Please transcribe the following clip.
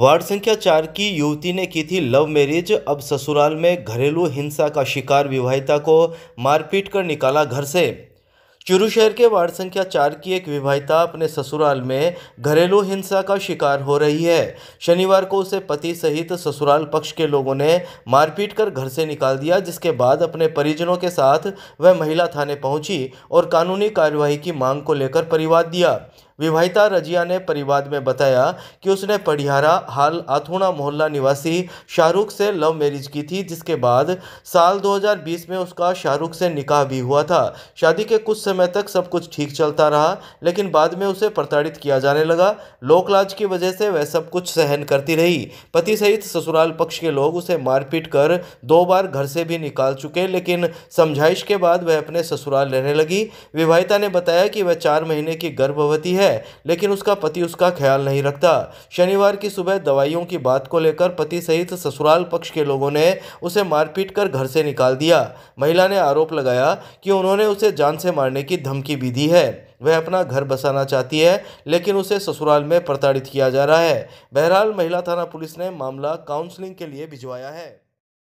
ward संख्या चार की युवती ने की थी लव मैरिज अब ससुराल में घरेलू हिंसा का शिकार विवाहिता को मारपीट कर निकाला घर से चुरू शहर के वार्ड संख्या चार की एक विवाहिता अपने ससुराल में घरेलू हिंसा का शिकार हो रही है शनिवार को उसे पति सहित ससुराल पक्ष के लोगों ने मारपीट कर घर से निकाल दिया जिसके बाद अपने परिजनों के साथ वह महिला थाने पहुंची और कानूनी कार्यवाही की मांग को लेकर परिवाद दिया विवाहिता रजिया ने परिवाद में बताया कि उसने पढ़ियारा हाल आथुणा मोहल्ला निवासी शाहरुख से लव मैरिज की थी जिसके बाद साल 2020 में उसका शाहरुख से निकाह भी हुआ था शादी के कुछ समय तक सब कुछ ठीक चलता रहा लेकिन बाद में उसे प्रताड़ित किया जाने लगा लोकलाज की वजह से वह सब कुछ सहन करती रही पति सहित ससुराल पक्ष के लोग उसे मारपीट कर दो बार घर से भी निकाल चुके लेकिन समझाइश के बाद वह अपने ससुराल रहने लगी विवाहिता ने बताया कि वह चार महीने की गर्भवती है है लेकिन उसका पति उसका ख्याल नहीं रखता शनिवार की सुबह दवाइयों की बात को लेकर पति सहित ससुराल पक्ष के लोगों ने उसे मारपीट कर घर से निकाल दिया महिला ने आरोप लगाया कि उन्होंने उसे जान से मारने की धमकी भी दी है वह अपना घर बसाना चाहती है लेकिन उसे ससुराल में प्रताड़ित किया जा रहा है बहरहाल महिला थाना पुलिस ने मामला काउंसलिंग के लिए भिजवाया है